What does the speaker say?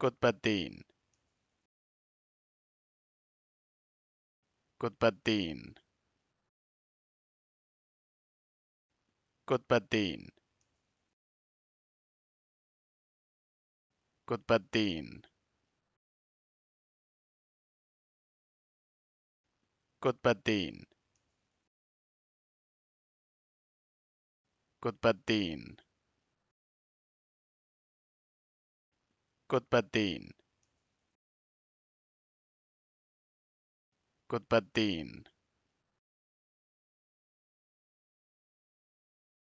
Kutbaddin Kutbaddin Kutbaddin Kutbaddin Kutbaddin Kutbaddin Kutbaddin. Kutbaddin.